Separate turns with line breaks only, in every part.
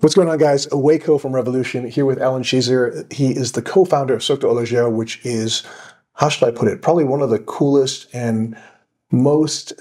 What's going on, guys? Waco from Revolution here with Alan Sheezer. He is the co-founder of Cirque du Ologère, which is, how should I put it, probably one of the coolest and most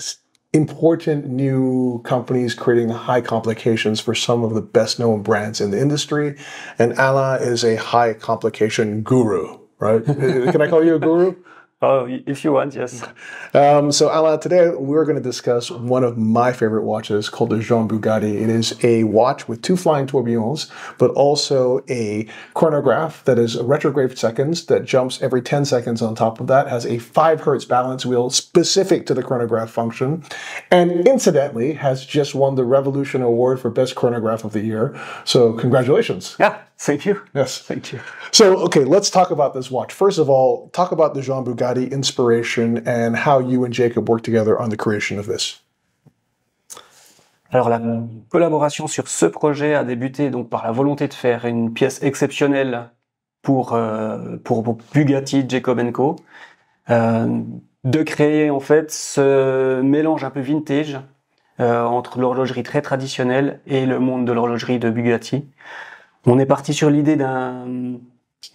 important new companies creating high complications for some of the best known brands in the industry. And Alan is a high complication guru, right? Can
I call you a guru? Oh, if you want, yes.
Um, so, Alain, today we're going to discuss one of my favorite watches called the Jean Bugatti. It is a watch with two flying tourbillons, but also a chronograph that is retrograde seconds that jumps every 10 seconds on top of that, has a 5 hertz balance wheel specific to the chronograph function, and incidentally has just won the Revolution Award for Best Chronograph of the Year. So, congratulations. Yeah, Thank you. Yes. Thank you. So, okay, let's talk about this watch. First of all, talk about the Jean Bugatti inspiration and how you and Jacob worked together on the creation of this.
Alors la collaboration sur ce projet a débuté donc par la volonté de faire une pièce exceptionnelle pour euh, pour, Bugatti Jacob Co. Euh, de créer en fait ce mélange un peu vintage euh, entre l'horlogerie très traditionnelle et le monde de l'horlogerie de Bugatti. On est parti sur l'idée d'un,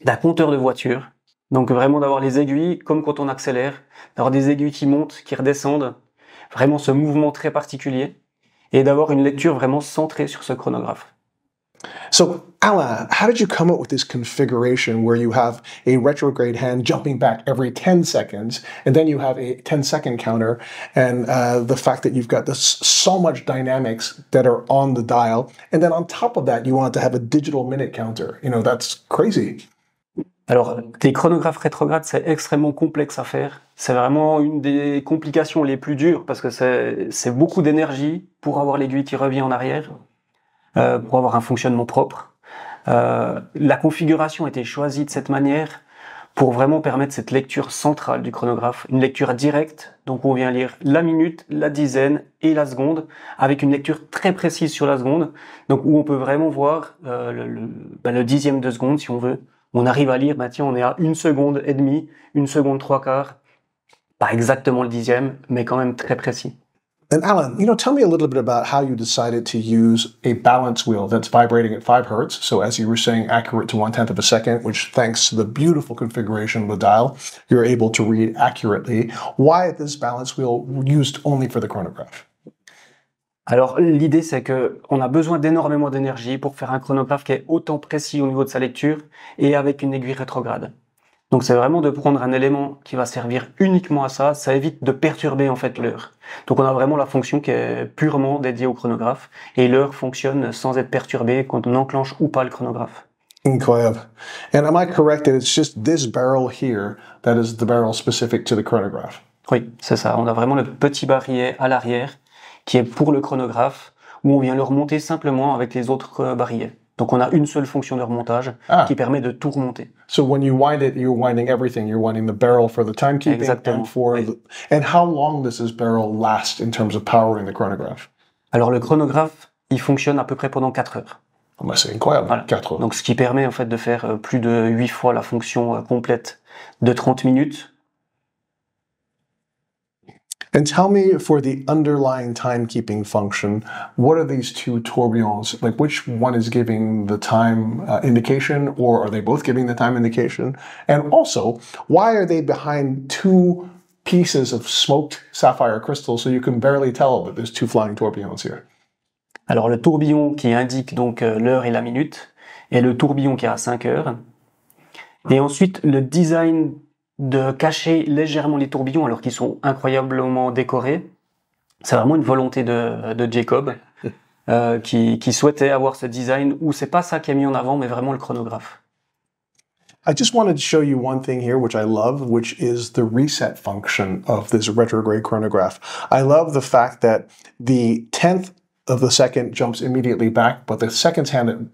d'un compteur de voiture. Donc vraiment d'avoir les aiguilles comme quand on accélère, d'avoir des aiguilles qui montent, qui redescendent, vraiment ce mouvement très particulier, et d'avoir une lecture vraiment centrée sur ce chronographe.
So, Alan, how did you come up with this configuration where you have a retrograde hand jumping back every 10 seconds, and then you have a 10 second counter, and uh, the fact that you've got this, so much dynamics that are on the dial, and
then on top of that, you want to have a digital minute counter. You know, that's crazy. Alors, les chronographes rétrogrades, c'est extrêmement complexe à faire. C'est vraiment une des complications les plus dures parce que c'est beaucoup d'énergie pour avoir l'aiguille qui revient en arrière. Euh, pour avoir un fonctionnement propre. Euh, la configuration a été choisie de cette manière pour vraiment permettre cette lecture centrale du chronographe, une lecture directe, donc on vient lire la minute, la dizaine et la seconde, avec une lecture très précise sur la seconde, donc où on peut vraiment voir euh, le, ben, le, dixième de seconde si on veut. On arrive à lire, tiens, on est à une seconde et demie, une seconde trois quarts, pas exactement le dixième, mais quand même très précis.
And Alan, you know, tell me a little bit about how you decided to use a balance wheel that's vibrating at five hertz. So as you were saying, accurate to one tenth of a second, which thanks to the beautiful configuration of the dial, you're able to read accurately. Why this balance wheel used only for the chronograph?
Alors l'idée c'est que on a besoin d'énormément d'énergie pour faire un chronographe qui est autant précis au niveau de sa lecture et avec une aiguille rétrograde. Donc c'est vraiment de prendre un élément qui va servir uniquement à ça, ça évite de perturber en fait l'heure. Donc on a vraiment la fonction qui est purement dédiée au chronographe et l'heure fonctionne sans être perturbée quand on enclenche ou pas le chronographe.
Incroyable. And am I correct it's just this barrel here that is the barrel specific to the chronograph? Oui, c'est ça. On a vraiment
le petit barillet à l'arrière qui est pour le chronographe où on vient le remonter simplement avec les autres euh, barillets. Donc on a une seule fonction de remontage ah. qui permet de tout remonter. So when you wind
it, you're winding everything. You're winding the barrel for the timekeeping Exactement. and for the, and how long does this
barrel last in terms of powering the chronograph? Alors le chronographe, il fonctionne à peu près pendant 4 heures. Oh c'est incroyable, 4 heures. Donc ce qui permet en fait de faire euh, plus de 8 fois la fonction euh, complète de 30 minutes And tell
me for the underlying timekeeping function, what are these two tourbillons? Like which one is giving the time uh, indication or are they both giving the time indication? And also, why are they behind two pieces of smoked sapphire
crystal so you can barely tell that there's two flying tourbillons here? Alors le tourbillon qui indique donc euh, l'heure et la minute et le tourbillon qui est à 5 heures. Et ensuite le design de cacher légèrement les tourbillons alors qu'ils sont incroyablement décorés. C'est vraiment une volonté de, de Jacob euh, qui, qui, souhaitait avoir ce design où c'est pas ça qui est mis en avant, mais vraiment le chronographe.
I just wanted to show you one thing here, which I love, which is the reset function of this retrograde chronograph. I love the fact that the tenth of the second jumps immediately back, but the seconds hand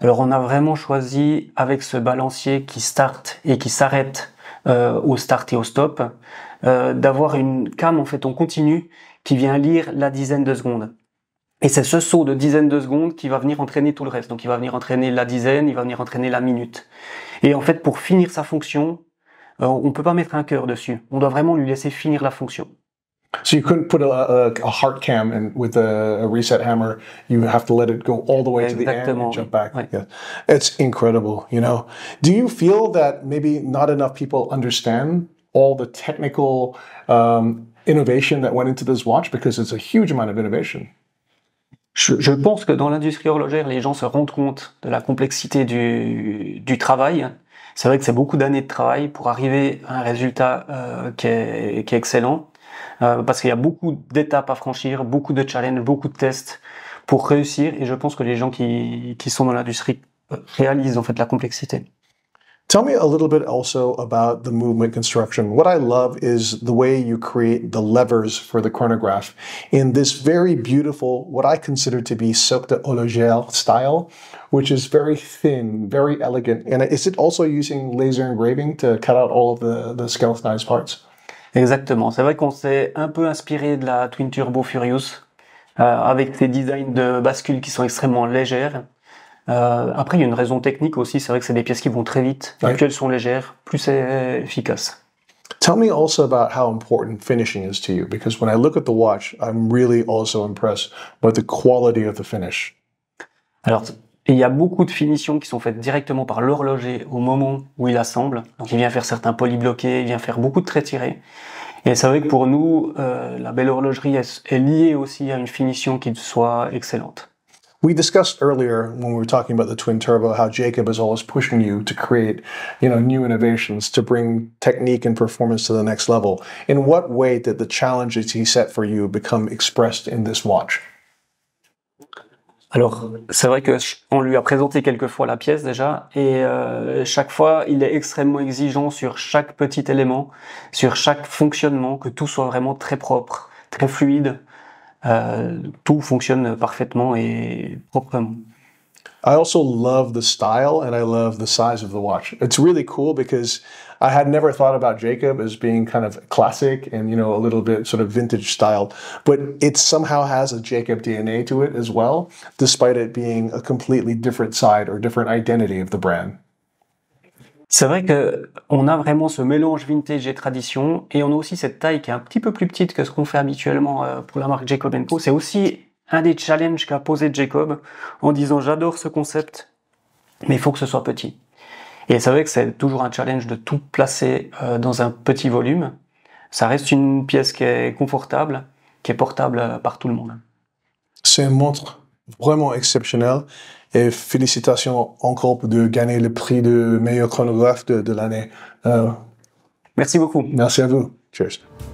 alors on a vraiment choisi avec ce balancier qui start et qui s'arrête euh, au start et au stop euh, d'avoir une cam en fait on continue qui vient lire la dizaine de secondes. Et c'est ce saut de dizaine de secondes qui va venir entraîner tout le reste. Donc il va venir entraîner la dizaine, il va venir entraîner la minute. Et en fait pour finir sa fonction, euh, on peut pas mettre un cœur dessus. On doit vraiment lui laisser finir la fonction.
So you couldn't put a, a, heart cam and with a, reset hammer. You have to let it go all the way to the end and jump back. It's incredible, you know. Do you feel that maybe not enough people understand all the technical um, innovation that went into this watch because it's a huge amount of
innovation? Je, je pense que dans l'industrie horlogère, les gens se rendent compte de la complexité du, du travail. C'est vrai que c'est beaucoup d'années de travail pour arriver à un résultat euh, qui, est, excellent, euh, parce qu'il y a beaucoup d'étapes à franchir, beaucoup de challenges, beaucoup de tests pour réussir. Et je pense que les gens qui, qui sont dans l'industrie euh, réalisent en fait la complexité.
Tell me a little bit also about the movement construction. What I love is the way you create the levers for the chronograph in this very beautiful, what I consider to be socle de Horloger style, which is very thin, very elegant. And is it also using laser engraving to cut out all of the, the skeletonized
parts? Exactement. C'est vrai qu'on s'est un peu inspiré de la Twin Turbo Furious euh, avec ses designs de bascules qui sont extrêmement légères. Euh, après, il y a une raison technique aussi. C'est vrai que c'est des pièces qui vont très vite. Plus elles sont légères, plus c'est efficace.
Tell me also about how important finishing is to you, because when I look at the watch, I'm really also impressed by the quality of the finish.
Alors, il y a beaucoup de finitions qui sont faites directement par l'horloger au moment où il assemble. Donc, il vient faire certains polybloqués, bloqués, il vient faire beaucoup de traits tirés. Et c'est vrai que pour nous, euh, la belle horlogerie est liée aussi à une finition qui soit excellente. We discussed earlier when we were talking about the twin turbo
how Jacob is always pushing you to create, you know, new innovations to bring technique and performance to the next level. In what way did the challenges he set for you become expressed in this watch? Alors,
c'est vrai que on lui a présenté quelques fois la pièce déjà, et euh, chaque fois, il est extrêmement exigeant sur chaque petit élément, sur chaque fonctionnement, que tout soit vraiment très propre, très fluide, Euh, tout fonctionne parfaitement et proprement. I also love the
style and I love the size of the watch. It's really cool because I had never thought about Jacob as being kind of classic and, you know, a little bit sort of vintage style, but it somehow has a Jacob DNA to it as well, despite it being a completely different side or different identity of the brand.
C'est vrai que on a vraiment ce mélange vintage et tradition, et on a aussi cette taille qui est un petit peu plus petite que ce qu'on fait habituellement euh, pour la marque Jacob Co. C'est aussi un des challenges qu'a posé Jacob en disant j'adore ce concept, mais il faut que ce soit petit. Et c'est vrai que c'est toujours un challenge de tout placer euh, dans un petit volume. Ça reste une pièce qui est confortable, qui est portable euh, par tout le monde.
C'est une montre vraiment exceptionnelle et félicitations encore de gagner le prix de meilleur chronographe de, l'année. Euh, merci beaucoup. Merci à vous. Cheers.